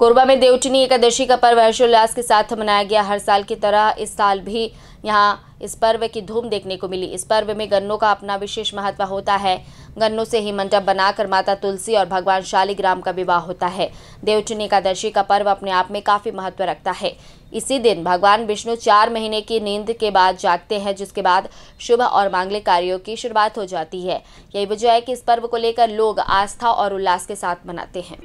कोरबा में देवचनी एकादशी का पर्व हर्षोल्लास के साथ मनाया गया हर साल की तरह इस साल भी यहाँ इस पर्व की धूम देखने को मिली इस पर्व में गन्नों का अपना विशेष महत्व होता है गन्नों से ही मंडप बनाकर माता तुलसी और भगवान शालिग्राम का विवाह होता है देवचिनी एकादशी का पर्व अपने आप में काफ़ी महत्व रखता है इसी दिन भगवान विष्णु चार महीने की नींद के बाद जागते हैं जिसके बाद शुभ और मांगलिक कार्यों की शुरुआत हो जाती है यही वजह है कि इस पर्व को लेकर लोग आस्था और उल्लास के साथ मनाते हैं